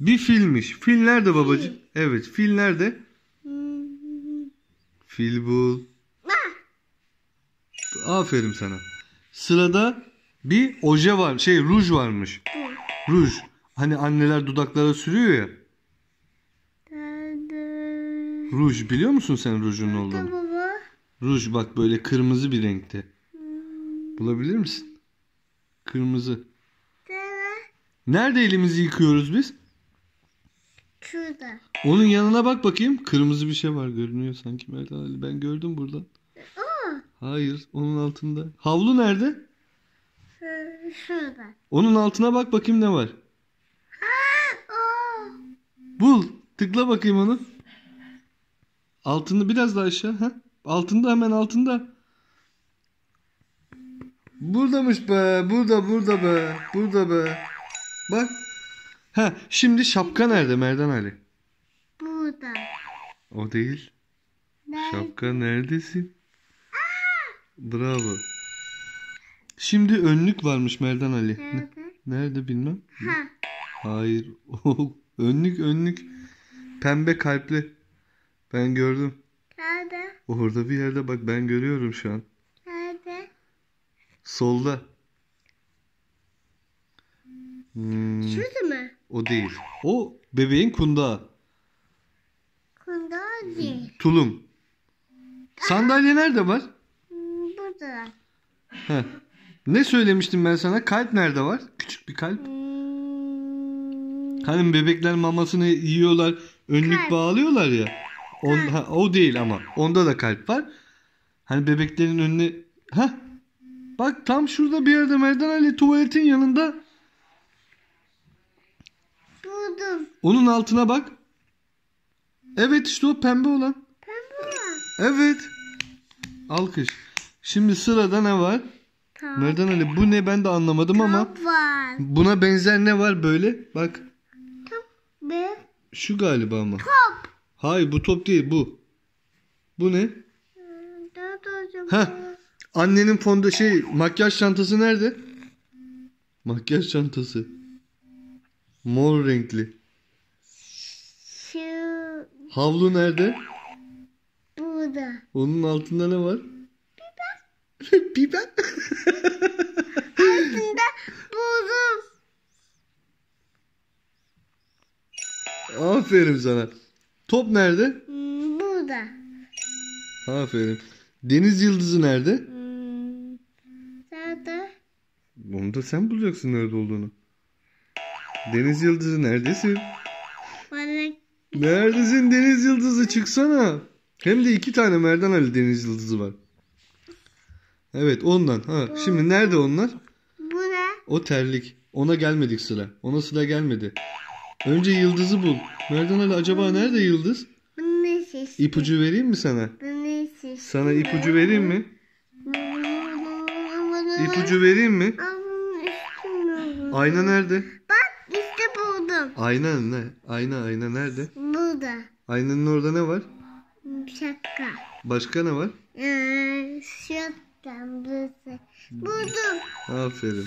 Bir filmiş. Fil nerede babacığım? Evet fil nerede? Fil bul. Ah. Aferin sana. Sırada bir oje var. Şey ruj varmış. Ruj. Hani anneler dudaklara sürüyor ya. Ruj biliyor musun sen rujun ne olduğunu? Ruj bak böyle kırmızı bir renkte. Hmm. Bulabilir misin? Kırmızı. Nerede elimizi yıkıyoruz biz? şurada. Onun yanına bak bakayım. Kırmızı bir şey var görünüyor sanki Melda Ali. Ben gördüm buradan. Aa. Hayır onun altında. Havlu nerede? Şurada. Onun altına bak bakayım ne var. Aa. Bul. Tıkla bakayım onu. Altını biraz daha aşağı. Ha? Altında hemen altında. Buradamış be. Burada burada be. Burada be. Bak. Ha şimdi şapka nerede Merdan Ali? Burada. O değil. Nerede? Şapka neredesin? Aa! Bravo. Şimdi önlük varmış Merdan Ali. Nerede? Nerede bilmem. Ha. Hayır. önlük önlük. Pembe kalpli. Ben gördüm. Nerede? Orada bir yerde bak ben görüyorum şu an. Nerede? Solda. O değil. O bebeğin kundağı. Kundağı değil. Tulum. Sandalye nerede var? Burada. Heh. Ne söylemiştim ben sana? Kalp nerede var? Küçük bir kalp. Hani bebekler mamasını yiyorlar, önlük kalp. bağlıyorlar ya. On, ha, o değil ama. Onda da kalp var. Hani bebeklerin önüne... ha Bak tam şurada bir yerde Merdan Ali tuvaletin yanında Buldum. Onun altına bak. Evet işte o pembe olan. Pembe olan. Evet. Alkış. Şimdi sırada ne var? Top. Merdan Ali bu ne ben de anlamadım Top ama. var. Buna benzer ne var böyle? Bak. Top be. Şu galiba ama. Top. Hayır bu top değil bu. Bu ne? Ha. Hmm, Annenin fonda şey makyaj çantası nerede? Makyaj çantası. Mor renkli. Şu... Havlu nerede? Burada. Onun altında ne var? Biber. Biber? altında buldum. Aferin sana. Top nerede? Burada. Aferin. Deniz yıldızı nerede? Hmm. Nerede? Onu da sen bulacaksın nerede olduğunu. Deniz Yıldızı neredesin? Neredesin Deniz Yıldızı çıksana. Hem de iki tane Merdan Ali Deniz Yıldızı var. Evet ondan. Ha, şimdi nerede onlar? Bu ne? O terlik. Ona gelmedik sıra. Ona sıra gelmedi. Önce yıldızı bul. Merdan Ali acaba nerede yıldız? ne İpucu vereyim mi sana? ne Sana ipucu vereyim mi? İpucu vereyim mi? Ayna nerede? Buldum. Ayna ne? Ayna ayna nerede? Burada. Aynanın orada ne var? Şapka. Başka ne var? Ee, şapkam burası. Buldum. Aferin.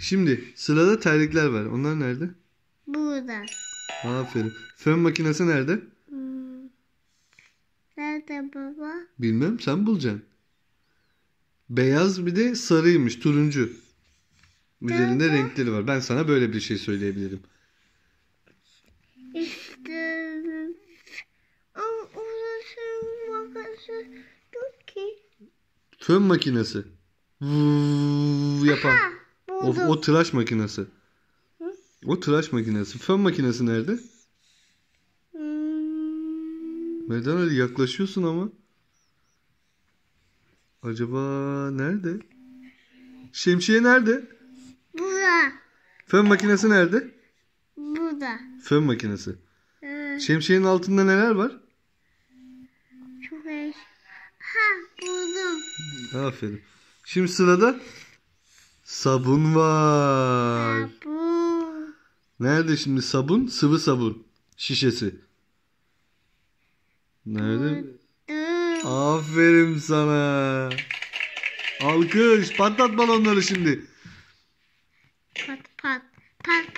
Şimdi sırada terlikler var. Onlar nerede? Burada. Aferin. Fön makinesi nerede? Hmm. Nerede baba? Bilmem sen bulacaksın. Beyaz bir de sarıymış turuncu. Üzerinde renkleri var. Ben sana böyle bir şey söyleyebilirim. Fön makinesi. Vuuu yapan. o, o tıraş makinesi. O tıraş makinesi. Fön makinesi nerede? Meydan hmm. Ali yaklaşıyorsun ama. Acaba nerede? Şemsiye nerede? Burada. Fön makinesi nerede? Burada. Fön makinesi. Ee. Şemsiyenin altında neler var? Aferin. Şimdi sırada sabun var. Sabun. Nerede şimdi sabun? Sıvı sabun şişesi. Nerede? Aferin sana. Alkış. Patlat balonları şimdi. Pat pat pat.